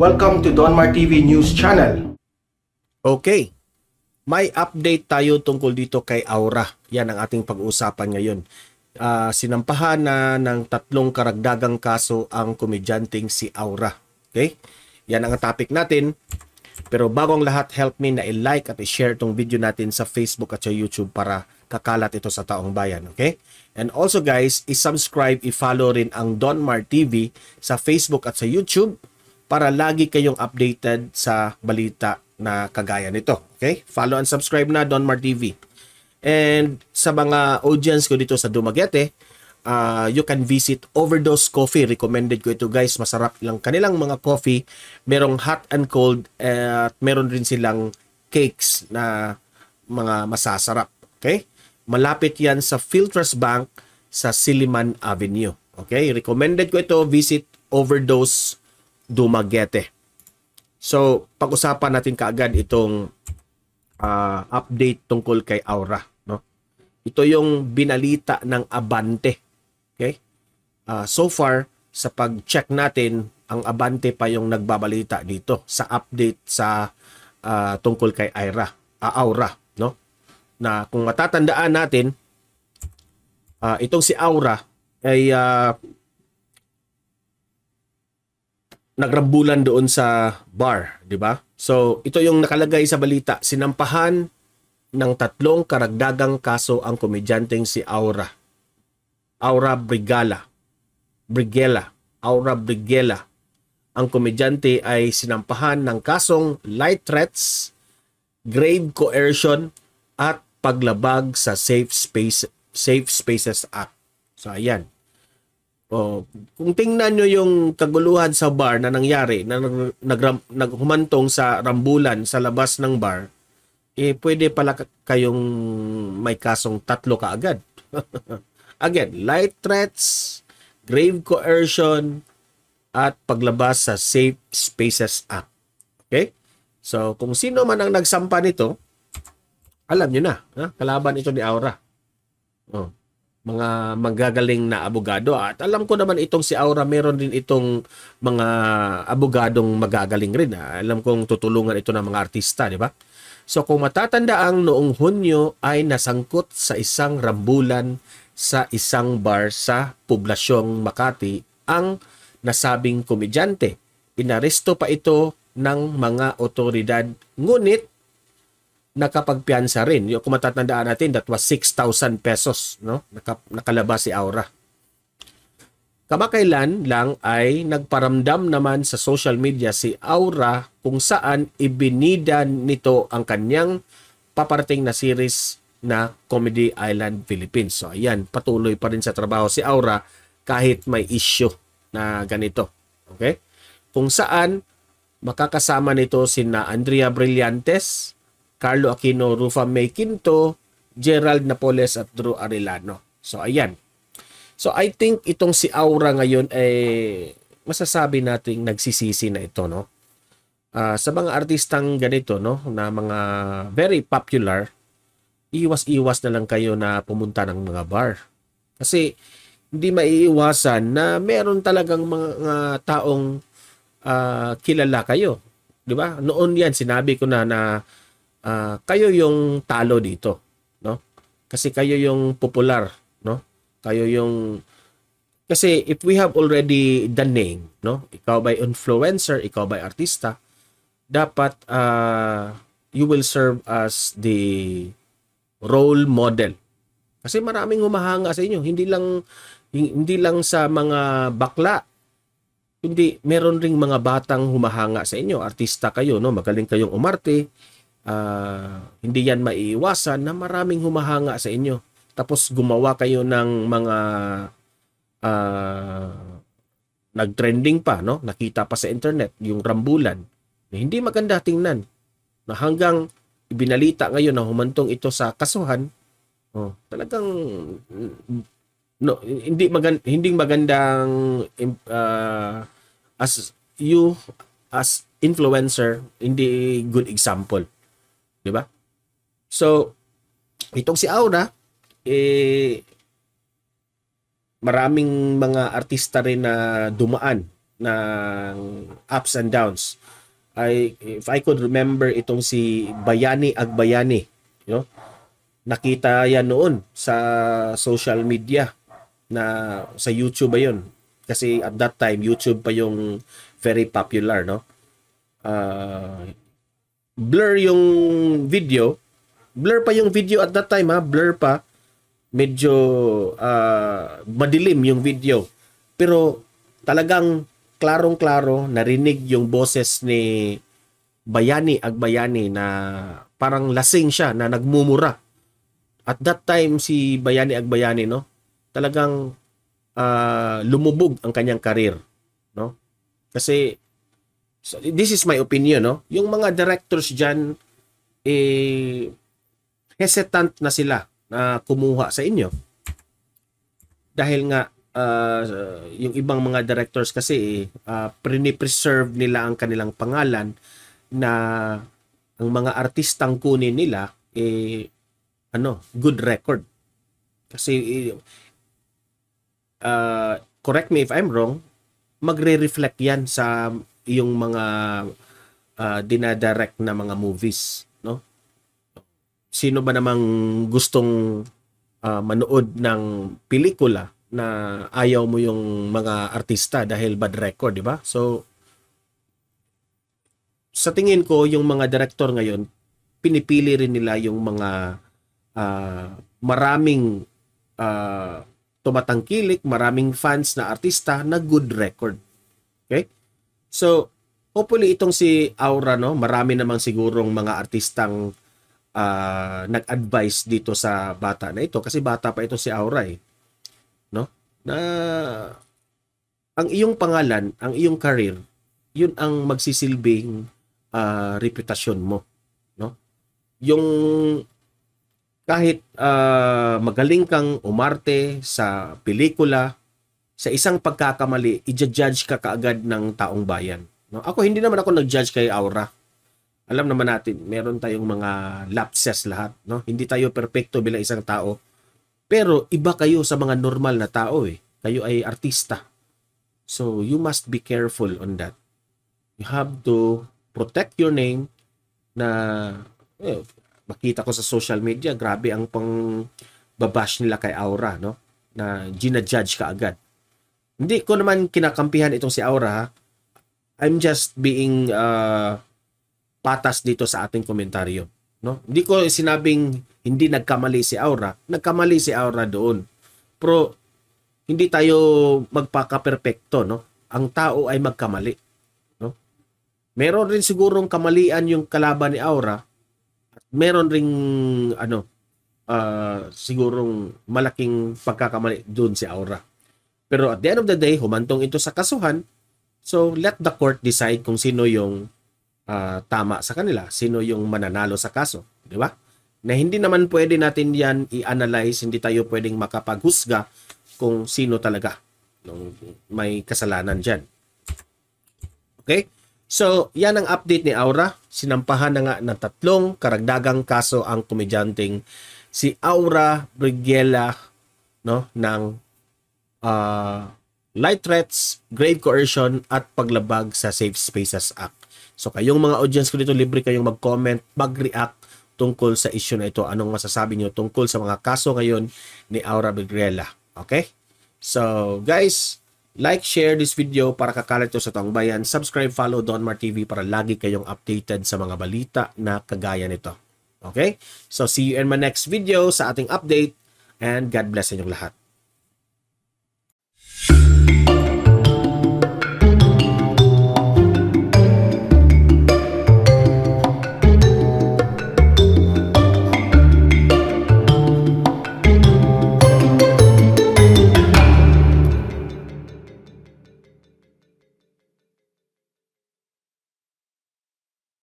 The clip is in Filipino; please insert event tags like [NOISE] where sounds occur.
Welcome to Donmar TV News Channel. Okay. May update tayo tungkol dito kay Aura. Yan ang ating pag-uusapan ngayon. Uh, sinampahan na ng tatlong karagdagang kaso ang komedyanting si Aura. Okay? Yan ang topic natin. Pero bago ang lahat, help me na i-like at i-share itong video natin sa Facebook at sa YouTube para kakalat ito sa taong bayan. Okay? And also guys, i-subscribe, i-follow rin ang Donmar TV sa Facebook at sa YouTube para lagi kayong updated sa balita na kagaya nito. Okay? Follow and subscribe na Donmar TV. And sa mga audience ko dito sa Dumaguete, uh, you can visit Overdose Coffee. Recommended ko ito guys. Masarap lang kanilang mga coffee. Merong hot and cold eh, at meron rin silang cakes na mga masasarap. Okay? Malapit yan sa Filters Bank sa Siliman Avenue. Okay? Recommended ko ito. Visit Overdose Dumaguete. So, pag-usapan natin kaagad itong uh, update tungkol kay Aura. No? Ito yung binalita ng Abante. Okay? Uh, so far, sa pag-check natin, ang Abante pa yung nagbabalita dito sa update sa uh, tungkol kay Aira, uh, Aura. No? Na kung matatandaan natin, uh, itong si Aura ay uh, nagrambulan doon sa bar, di ba? So, ito yung nakalagay sa balita, sinampahan ng tatlong karagdagang kaso ang komedyanteng si Aura. Aura Brigala. Brigella. Aura Brigella. Ang komedyante ay sinampahan ng kasong light threats, grave coercion, at paglabag sa Safe Space Safe Spaces Act. So, ayan. Oh, kung tingnan nyo yung kaguluhan sa bar na nangyari, na naghumantong sa rambulan sa labas ng bar, eh pwede pala kayong may kasong tatlo kaagad. [LAUGHS] Again, light threats, grave coercion, at paglabas sa Safe Spaces Act. Okay? So, kung sino man ang nagsampa nito, alam nyo na, ha? kalaban ito ni Aura. Oh mga magagaling na abogado at alam ko naman itong si Aura meron din itong mga abogadong magagaling rin ha? Ah, alam kong tutulungan ito ng mga artista di ba so kung matatanda ang noong Hunyo ay nasangkot sa isang rambulan sa isang bar sa poblasyong Makati ang nasabing komedyante inaresto pa ito ng mga otoridad ngunit nakapagpiansa rin. Yung, kung matatandaan natin, that was 6,000 pesos, no? Naka, nakalabas si Aura. Kamakailan lang ay nagparamdam naman sa social media si Aura kung saan ibinida nito ang kanyang paparating na series na Comedy Island Philippines. So ayan, patuloy pa rin sa trabaho si Aura kahit may issue na ganito. Okay? Kung saan makakasama nito si na Andrea Brillantes, Carlo Aquino, Rufa May Quinto, Gerald Napoles at Drew Arellano. So ayan. So I think itong si Aura ngayon eh masasabi nating nagsisisi na ito no. Uh, sa mga artistang ganito no na mga very popular iwas-iwas na lang kayo na pumunta ng mga bar. Kasi hindi maiiwasan na meron talagang mga taong uh, kilala kayo. 'Di ba? Noon 'yan sinabi ko na na uh, kayo yung talo dito, no? Kasi kayo yung popular, no? Kayo yung kasi if we have already the name, no? Ikaw by influencer, ikaw by artista, dapat uh, you will serve as the role model. Kasi maraming humahanga sa inyo, hindi lang hindi lang sa mga bakla, kundi meron ring mga batang humahanga sa inyo. Artista kayo, no? Magaling kayong umarte, uh, hindi yan maiiwasan na maraming humahanga sa inyo. Tapos gumawa kayo ng mga uh, nag-trending pa, no? Nakita pa sa internet yung rambulan. Na hindi maganda tingnan. Na hanggang ibinalita ngayon na humantong ito sa kasuhan, oh, talagang mm, no, hindi maganda, hindi magandang uh, as you as influencer, hindi good example. 'Di ba? So, itong si Aura eh maraming mga artista rin na dumaan ng ups and downs. I if I could remember itong si Bayani Agbayani, you know? Nakita yan noon sa social media na sa YouTube ba 'yon? Kasi at that time YouTube pa yung very popular, no? Uh, blur yung video, blur pa yung video at that time ha, blur pa, medyo uh, madilim yung video. Pero talagang klarong-klaro narinig yung boses ni Bayani Agbayani na parang lasing siya na nagmumura. At that time si Bayani Agbayani no, talagang uh, lumubog ang kanyang karir, no? Kasi So, this is my opinion, no? Yung mga directors dyan, eh, hesitant na sila na kumuha sa inyo. Dahil nga, uh, yung ibang mga directors kasi, uh, eh, ah, pre-preserve nila ang kanilang pangalan na ang mga artistang kunin nila, eh, ano, good record. Kasi, eh, uh, correct me if I'm wrong, magre-reflect yan sa yung mga uh, dinadirect na mga movies, no? Sino ba namang gustong uh, manood ng pelikula na ayaw mo yung mga artista dahil bad record, di ba? So sa tingin ko yung mga director ngayon pinipili rin nila yung mga uh, maraming uh, tumatangkilik, maraming fans na artista na good record. Okay? So, hopefully itong si Aura, no, marami namang sigurong mga artistang uh, nag-advise dito sa bata na ito kasi bata pa ito si Aura eh. No? Na ang iyong pangalan, ang iyong career, yun ang magsisilbing uh, reputasyon mo, no? Yung kahit uh, magaling kang umarte sa pelikula, sa isang pagkakamali, i-judge ka kaagad ng taong bayan. No? Ako, hindi naman ako nag-judge kay Aura. Alam naman natin, meron tayong mga lapses lahat. No? Hindi tayo perfecto bilang isang tao. Pero iba kayo sa mga normal na tao. Eh. Kayo ay artista. So, you must be careful on that. You have to protect your name na eh, makita ko sa social media, grabe ang pang babash nila kay Aura, no? Na ginajudge ka agad. Hindi ko naman kinakampihan itong si Aura. I'm just being uh, patas dito sa ating komentaryo. No? Hindi ko sinabing hindi nagkamali si Aura. Nagkamali si Aura doon. Pero hindi tayo magpaka-perpekto, no? Ang tao ay magkamali, no? Meron rin sigurong kamalian yung kalaban ni Aura. At meron ring ano uh, sigurong malaking pagkakamali doon si Aura. Pero at the end of the day, humantong ito sa kasuhan. So let the court decide kung sino yung uh, tama sa kanila, sino yung mananalo sa kaso, di ba? Na hindi naman pwede natin 'yan i-analyze, hindi tayo pwedeng makapaghusga kung sino talaga nung may kasalanan diyan. Okay? So, yan ang update ni Aura. Sinampahan na nga ng tatlong karagdagang kaso ang komedyanteng si Aura Brigella no, ng uh, light threats, grave coercion, at paglabag sa Safe Spaces Act. So kayong mga audience ko dito, libre kayong mag-comment, mag-react tungkol sa issue na ito. Anong masasabi nyo tungkol sa mga kaso ngayon ni Aura Bigrela. Okay? So guys, like, share this video para kakalat ito sa taong bayan. Subscribe, follow Donmar TV para lagi kayong updated sa mga balita na kagaya nito. Okay? So see you in my next video sa ating update and God bless sa inyong lahat. Thank you.